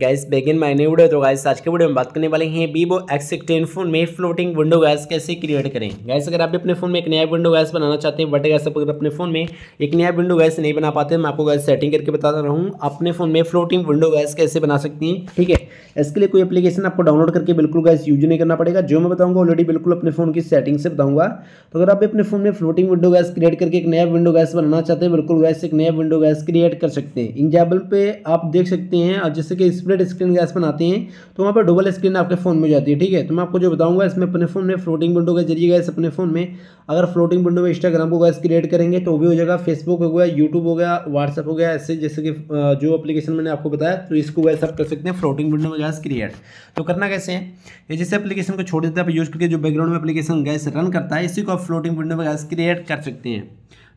gas begin new video तो guys आज के वीडियो में बात करने वाले हैं वीवो एक्स सिक्सटीन फोन में फ्लोटिंग विंडो गैस कैसे क्रिएट करें गैस अगर आप भी अपने फोन में एक नया विंडो गैस बनाना चाहते हैं बट गैस अगर अपने फोन में एक नया विंडो गैस नहीं बना पाते मैं आपको गैस सेटिंग करके बता रहा हूँ अपने फोन में फ्लोटिंग विंडो गैस कैसे बना सकती हैं ठीक है इसके लिए कोई अपलीकेशन आपको डाउनलोड करके बिल्कुल गैस यूज नहीं करना पड़ेगा जो मैं बताऊँगा ऑलरेडी बिल्कुल अपने फोन की सेटिंग से बताऊँगा तो अगर आप अपने फोन में फ्लोटिंग विंडो गैस क्रिएट करके एक नया विंडो गैस बनाना चाहते हैं बिल्कुल गैस एक नया विंडो गैस क्रिएट कर सकते हैं एग्जाम्पल पर आप देख सकते हैं और जैसे कि इस स्प्लिट स्क्रीन गैस पर आती हैं तो वहाँ पर डबल स्क्रीन आपके फ़ोन में जाती है ठीक है तो मैं आपको जो बताऊँगा इसमें अपने फ़ोन में फ्लोटिंग विंडो के जरिए गैस अपने फ़ोन में अगर फ्लोटिंग विंडो में इंस्टाग्राम को गैस क्रिएट करेंगे तो भी हो जाएगा फेसबुक हो गया यूट्यूब हो गया व्हाट्सअप हो गया ऐसे जैसे कि जो अपलीकेशन मैंने आपको बताया तो इसको गैस आप कर सकते हैं फ्लोटिंग विंडो में गैस क्रिएट तो करना कैसे है जैसे अपलीकेशन को छोड़ देते हैं आप यूज़ करके जो बैकग्राउंड में अपलीकेशन गैस रन करता है इसी को आप फ्लोटिंग विंडो में गैस क्रिएट कर सकते हैं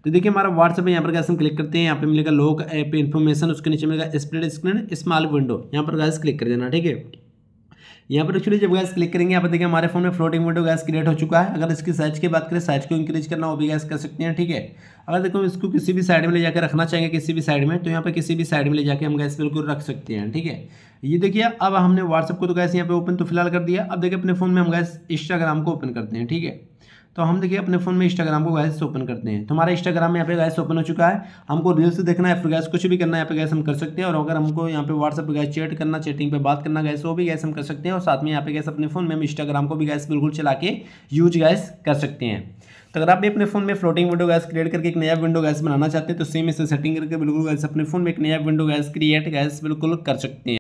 तो देखिए हमारा व्हाट्सअप है यहाँ पर कैसे हम क्लिक करते हैं यहाँ पे मिलेगा लोक ऐप इन्फॉर्मेशन उसके नीचे मिलेगा स्प्रेड स्क्रीन स्मॉल विंडो यहाँ पर गैस क्लिक कर देना ठीक है यहाँ पर एक्चुअली जब गैस क्लिक करेंगे यहाँ पर देखिए हमारे फोन में फ्लोटिंग विंडो गैस क्रिएट हो चुका है अगर इसकी साइज की बात करें साइज को इंक्रीज करना वो भी गैस कर सकते हैं ठीक है अगर देखो इसको किसी भी साइड में ले जाकर रखना चाहेंगे किसी भी साइड में तो यहाँ पर किसी भी साइड में ले जाकर हम गैस बिल्कुल रख सकते हैं ठीक है ये देखिए अब हमने व्हाट्सअप को तो गैस यहाँ पर ओपन तो फिलहाल कर दिया अब देखिए अपने फ़ोन में हम गैस इंस्टाग्राम को ओपन करते हैं ठीक है तो हम देखिए अपने फोन में इंस्टाग्राम को गैस ओपन करते हैं तो हमारा इंस्टाग्राम में यहाँ पे गैस ओपन हो चुका है हमको रील्स देखना है फिर गैस कुछ भी करना है यहाँ पे गैस हम कर सकते हैं और अगर हमको यहाँ पे व्हाट्सअप गैस चैट करना चैटिंग पे बात करना गैस वो भी गैस हम कर सकते हैं और साथ में यहाँ पे गैस अपने फोन में हम इंस्टाग्राम को भी गैस बिल्कुल चला के यूज गैस कर सकते हैं तो अगर आप भी अपने फोन में फ्लोटिंग विंडो गैस क्रिएट करके एक नया विंडो गैस बनाना चाहते हैं तो सेम इसे सेटिंग करके बिल्कुल गैस अपने फोन में एक नया विंडो गैस क्रिएट गैस बिल्कुल कर सकते हैं